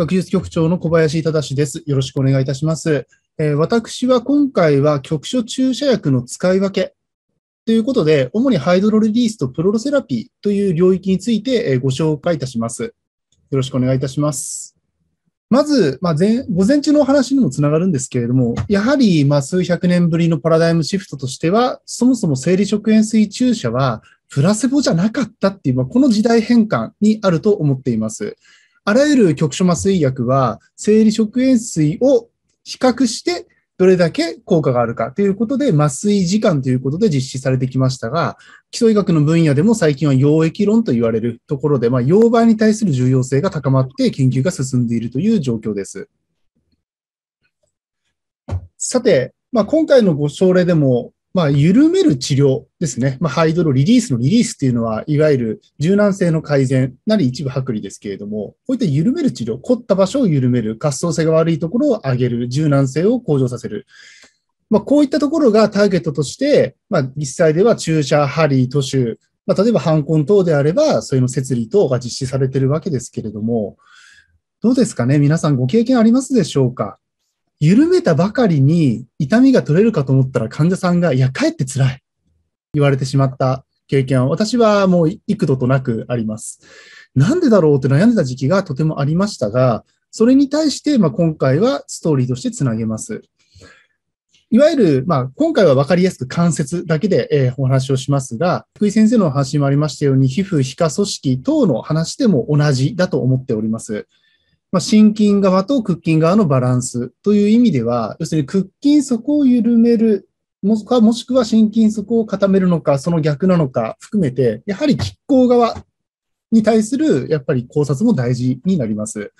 学術局長の小林忠です。よろしくお願いいたします。えー、私は今回は局所注射薬の使い分けということで、主にハイドロリリースとプロロセラピーという領域についてご紹介いたします。よろしくお願いいたします。まず、まあ前、午前中のお話にもつながるんですけれども、やはり、まあ、数百年ぶりのパラダイムシフトとしては、そもそも生理食塩水注射は、プラセボじゃなかったっていう、まあ、この時代変換にあると思っています。あらゆる局所麻酔薬は、生理食塩水を比較して、どれだけ効果があるかということで、麻酔時間ということで実施されてきましたが、基礎医学の分野でも最近は溶液論と言われるところで、まあ、溶媒に対する重要性が高まって研究が進んでいるという状況です。さて、まあ、今回のご症例でもまあ、緩める治療ですね。まあ、ハイドロリリースのリリースっていうのは、いわゆる柔軟性の改善なり一部剥離ですけれども、こういった緩める治療、凝った場所を緩める、滑走性が悪いところを上げる、柔軟性を向上させる。まあ、こういったところがターゲットとして、まあ、実際では注射、針、都手、まあ、例えば反根等であれば、それの設理等が実施されているわけですけれども、どうですかね皆さんご経験ありますでしょうか緩めたばかりに痛みが取れるかと思ったら患者さんが、いや、帰って辛い。言われてしまった経験は、私はもう幾度となくあります。なんでだろうって悩んでた時期がとてもありましたが、それに対して、まあ、今回はストーリーとしてつなげます。いわゆる、まあ、今回は分かりやすく関節だけで、えお話をしますが、福井先生のお話もありましたように、皮膚、皮下組織等の話でも同じだと思っております。まあ、心筋側と屈筋側のバランスという意味では、要するに屈筋底を緩める、もしくはもしくは心筋底を固めるのか、その逆なのか含めて、やはり拮抗側に対するやっぱり考察も大事になります。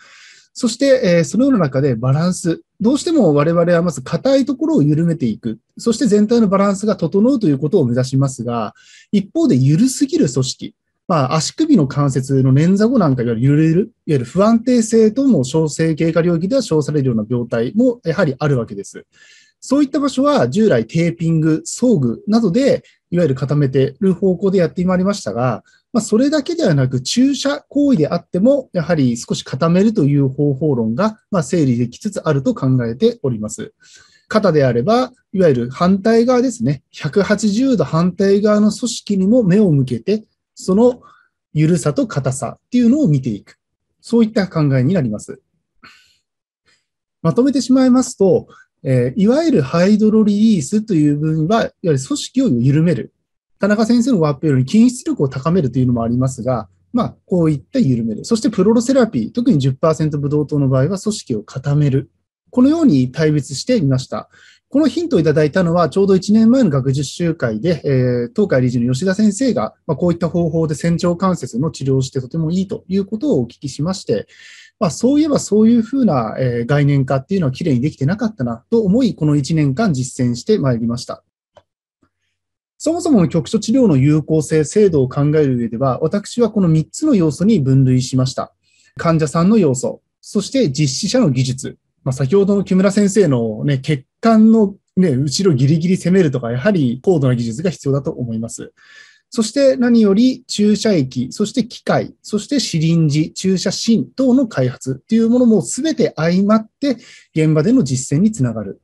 そして、えー、そのような中でバランス。どうしても我々はまず硬いところを緩めていく。そして全体のバランスが整うということを目指しますが、一方で緩すぎる組織。まあ、足首の関節の捻挫後なんかが揺れる、いわゆる不安定性とも小生経過領域では称されるような病態もやはりあるわけです。そういった場所は従来テーピング、装具などでいわゆる固めてる方向でやってまいりましたが、まあ、それだけではなく注射行為であっても、やはり少し固めるという方法論が、まあ、整理できつつあると考えております。肩であれば、いわゆる反対側ですね。180度反対側の組織にも目を向けて、その緩さと硬さっていうのを見ていく。そういった考えになります。まとめてしまいますと、えー、いわゆるハイドロリリースという分は、いわゆる組織を緩める。田中先生のワープより筋出力を高めるというのもありますが、まあ、こういった緩める。そしてプロロセラピー、特に10%ブドウ糖の場合は組織を固める。このように対別してみました。このヒントをいただいたのは、ちょうど1年前の学術集会で、えー、東海理事の吉田先生が、まあ、こういった方法で仙腸関節の治療をしてとてもいいということをお聞きしまして、まあ、そういえばそういうふうな、えー、概念化っていうのはきれいにできてなかったなと思い、この1年間実践してまいりました。そもそもの局所治療の有効性、制度を考える上では、私はこの3つの要素に分類しました。患者さんの要素、そして実施者の技術、まあ、先ほどの木村先生のね、血管のね、後ろギリギリ攻めるとか、やはり高度な技術が必要だと思います。そして何より注射液、そして機械、そしてシリンジ、注射芯等の開発っていうものも全て相まって現場での実践につながる。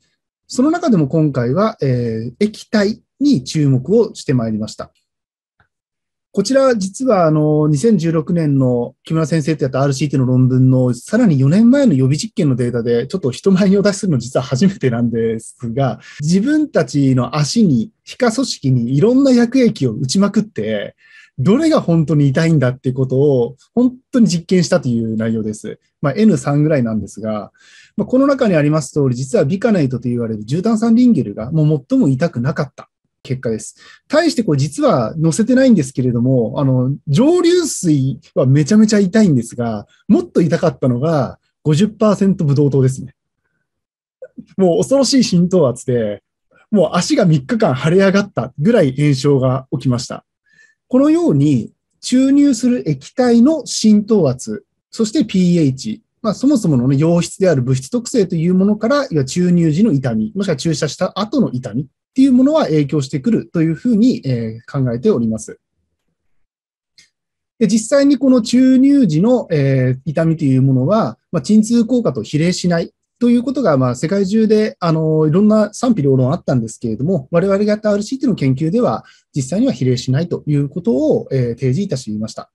その中でも今回は、えー、液体に注目をしてまいりました。こちら実はあの、2016年の木村先生とやった RCT の論文のさらに4年前の予備実験のデータでちょっと人前にお出しするの実は初めてなんですが、自分たちの足に、皮下組織にいろんな薬液を打ちまくって、どれが本当に痛いんだっていうことを本当に実験したという内容です。まあ、N3 ぐらいなんですが、まあ、この中にあります通り、実はビカネイトと言われる絨毯酸リンゲルがもう最も痛くなかった。結果です。対してこう実は載せてないんですけれども、あの、上流水はめちゃめちゃ痛いんですが、もっと痛かったのが50%ブドウ糖ですね。もう恐ろしい浸透圧で、もう足が3日間腫れ上がったぐらい炎症が起きました。このように注入する液体の浸透圧、そして pH、まあ、そもそもの、ね、洋質である物質特性というものから、いわ注入時の痛み、もしくは注射した後の痛みっていうものは影響してくるというふうに、え考えております。で実際にこの注入時の、え痛みというものは、まあ、鎮痛効果と比例しないということが、まあ、世界中で、あの、いろんな賛否両論あったんですけれども、我々がやった RCT の研究では、実際には比例しないということを、えー、提示いたしました。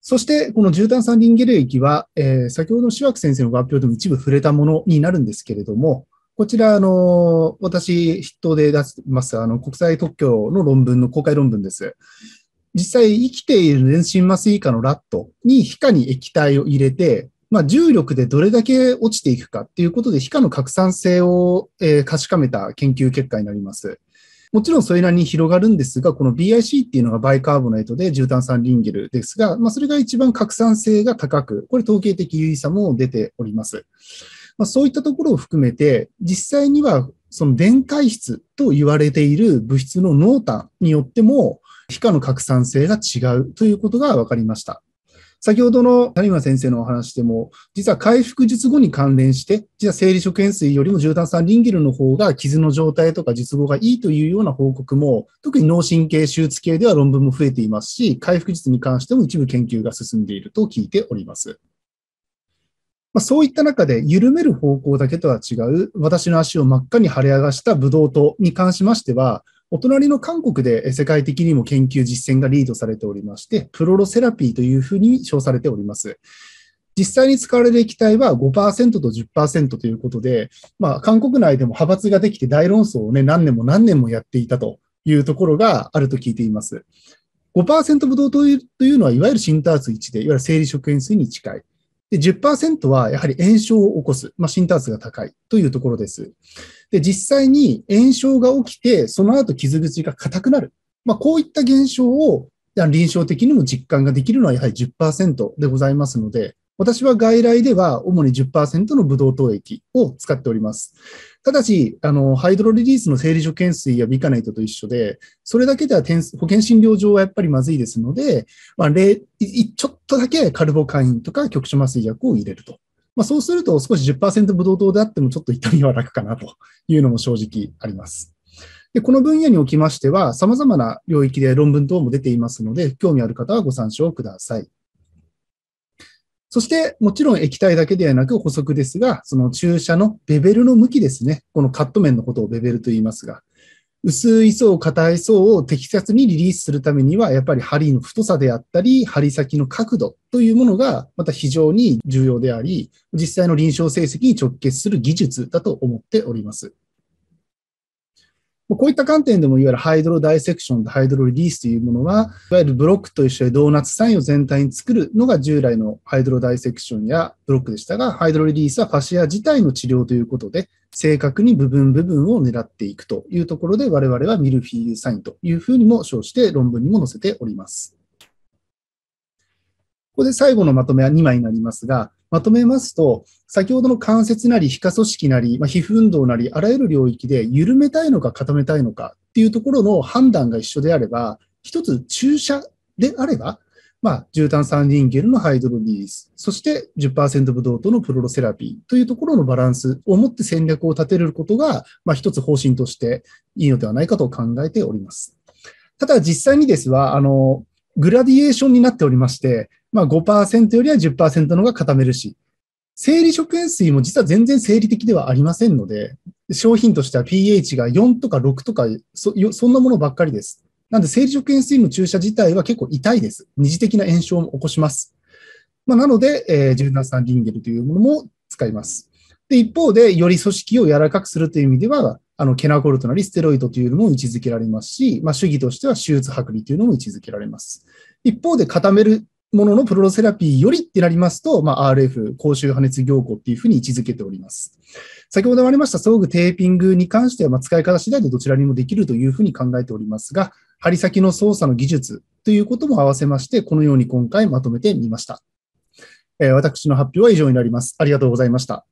そして、この絨毯三輪ゲル液は、えー、先ほどの志ワ先生の発表でも一部触れたものになるんですけれども、こちら、あの、私、筆頭で出します、あの、国際特許の論文の公開論文です。実際、生きている全身麻酔科のラットに皮下に液体を入れて、まあ、重力でどれだけ落ちていくかっていうことで、皮下の拡散性を、えー、確かめた研究結果になります。もちろんそれなりに広がるんですが、この BIC っていうのがバイカーボネートで重炭酸リンゲルですが、まあ、それが一番拡散性が高く、これ統計的優位さも出ております。まあ、そういったところを含めて、実際にはその電解質と言われている物質の濃淡によっても、皮下の拡散性が違うということが分かりました。先ほどの谷村先生のお話でも、実は回復術後に関連して、実は生理食塩水よりも重炭酸リンゲルの方が傷の状態とか術後がいいというような報告も、特に脳神経手術系では論文も増えていますし、回復術に関しても一部研究が進んでいると聞いております。まあ、そういった中で緩める方向だけとは違う、私の足を真っ赤に腫れ上がしたブドウ糖に関しましては、お隣の韓国で世界的にも研究実践がリードされておりまして、プロロセラピーというふうに称されております。実際に使われる液体は5%と10%ということで、まあ、韓国内でも派閥ができて大論争をね、何年も何年もやっていたというところがあると聞いています。5%ブドウ糖というのは、いわゆる浸透ター数1で、いわゆる生理食塩水に近い。で、10%はやはり炎症を起こす。まあ、診断圧が高いというところです。で、実際に炎症が起きて、その後傷口が硬くなる。まあ、こういった現象を臨床的にも実感ができるのはやはり10%でございますので、私は外来では主に10%のブドウ糖液を使っております。ただし、あの、ハイドロリリースの生理除検水やビカネイトと一緒で、それだけでは保険診療上はやっぱりまずいですので、まあ、ちょっとだけカルボカインとか局所麻酔薬を入れると。まあ、そうすると少し10%ブドウ糖であってもちょっと痛みは楽かなというのも正直あります。でこの分野におきましては、様々な領域で論文等も出ていますので、興味ある方はご参照ください。そして、もちろん液体だけではなく補足ですが、その注射のベベルの向きですね。このカット面のことをベベルと言いますが、薄い層、硬い層を適切にリリースするためには、やっぱり針の太さであったり、針先の角度というものが、また非常に重要であり、実際の臨床成績に直結する技術だと思っております。こういった観点でもいわゆるハイドロダイセクションとハイドロリリースというものは、いわゆるブロックと一緒にドーナツサインを全体に作るのが従来のハイドロダイセクションやブロックでしたが、ハイドロリリースはファシア自体の治療ということで、正確に部分部分を狙っていくというところで、我々はミルフィーユサインというふうにも称して論文にも載せております。ここで最後のまとめは2枚になりますが、まとめますと、先ほどの関節なり、皮下組織なり、まあ、皮膚運動なり、あらゆる領域で緩めたいのか固めたいのかっていうところの判断が一緒であれば、一つ注射であれば、まあ、絨毯三輪ゲルのハイドロリース、そして10%ブドウとのプロロセラピーというところのバランスをもって戦略を立てることが、まあ、一つ方針としていいのではないかと考えております。ただ実際にですは、あの、グラディエーションになっておりまして、まあ5%よりは10%の方が固めるし、生理食塩水も実は全然生理的ではありませんので、商品としては pH が4とか6とかそ、そんなものばっかりです。なんで生理食塩水の注射自体は結構痛いです。二次的な炎症を起こします。まあ、なので、えー、柔軟酸リンゲルというものも使います。で、一方で、より組織を柔らかくするという意味では、あの、ケナコルトなりステロイドというのも位置づけられますし、まあ、主義としては手術剥離というのも位置づけられます。一方で固めるもののプロセラピーよりってなりますと、まあ、RF、公衆破熱凝固っていうふうに位置づけております。先ほどもありました、装具テーピングに関しては、まあ、使い方次第でどちらにもできるというふうに考えておりますが、針先の操作の技術ということも合わせまして、このように今回まとめてみました。えー、私の発表は以上になります。ありがとうございました。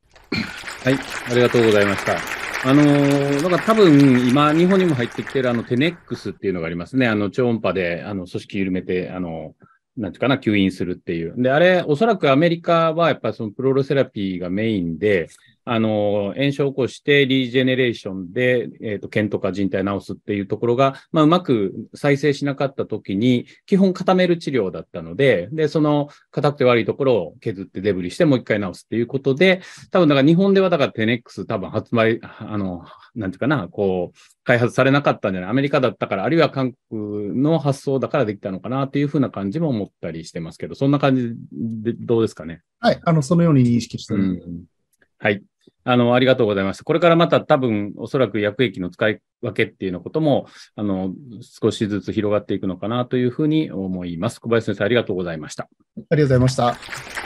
はい、ありがとうございました。あのー、なんか多分今、日本にも入ってきているあのテネックスっていうのがありますね。あの超音波であの組織緩めて、あのーなんていうかな、吸引するっていう。で、あれ、おそらくアメリカはやっぱりそのプロロセラピーがメインで、あの、炎症を起こしてリージェネレーションで、えっ、ー、と、腱とか人体治すっていうところが、まあ、うまく再生しなかった時に、基本固める治療だったので、で、その硬くて悪いところを削ってデブリしてもう一回治すっていうことで、多分だから日本ではだからテネックス多分発売、あの、なんていうかな、こう、開発されなかったんじゃないアメリカだったから、あるいは韓国の発想だからできたのかなっていうふうな感じも思ったりしてますけど、そんな感じでどうですかね。はい、あの、そのように認識してる。うん、はい。あの、ありがとうございました。これからまた多分、おそらく薬液の使い分けっていうのことも、あの、少しずつ広がっていくのかなというふうに思います。小林先生、ありがとうございました。ありがとうございました。